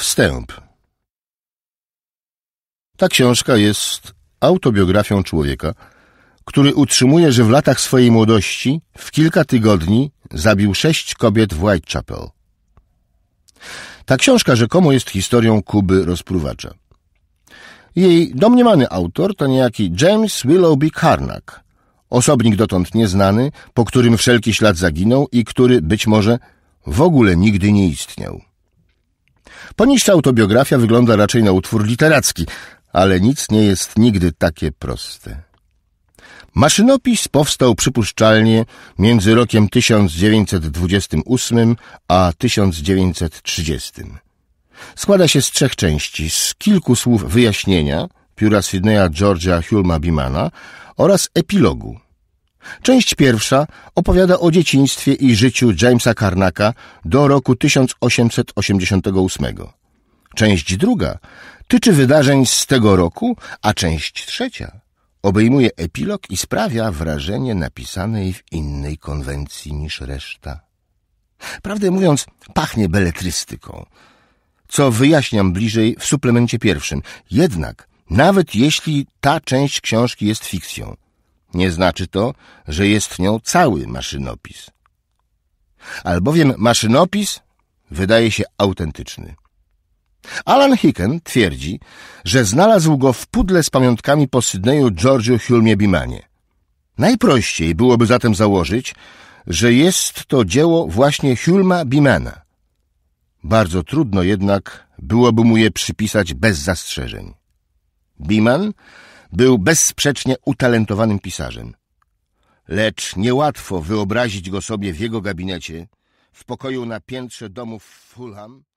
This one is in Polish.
Wstęp. Ta książka jest autobiografią człowieka, który utrzymuje, że w latach swojej młodości w kilka tygodni zabił sześć kobiet w Whitechapel. Ta książka rzekomo jest historią Kuby rozpruwacza. Jej domniemany autor to niejaki James Willoughby Carnack, osobnik dotąd nieznany, po którym wszelki ślad zaginął i który być może w ogóle nigdy nie istniał. Poniższa autobiografia wygląda raczej na utwór literacki, ale nic nie jest nigdy takie proste. Maszynopis powstał przypuszczalnie między rokiem 1928 a 1930. Składa się z trzech części, z kilku słów wyjaśnienia pióra Sydneya Georgia Hulma Bimana oraz epilogu. Część pierwsza opowiada o dzieciństwie i życiu Jamesa Karnaka do roku 1888. Część druga tyczy wydarzeń z tego roku, a część trzecia obejmuje epilog i sprawia wrażenie napisanej w innej konwencji niż reszta. Prawdę mówiąc, pachnie beletrystyką, co wyjaśniam bliżej w suplemencie pierwszym. Jednak, nawet jeśli ta część książki jest fikcją – nie znaczy to, że jest w nią cały maszynopis. Albowiem maszynopis wydaje się autentyczny. Alan Hicken twierdzi, że znalazł go w pudle z pamiątkami po Sydneyu George'u Hulmie Bimanie. Najprościej byłoby zatem założyć, że jest to dzieło właśnie Hulma Bimana. Bardzo trudno jednak byłoby mu je przypisać bez zastrzeżeń. Biman był bezsprzecznie utalentowanym pisarzem. Lecz niełatwo wyobrazić go sobie w jego gabinecie, w pokoju na piętrze domu w Fulham,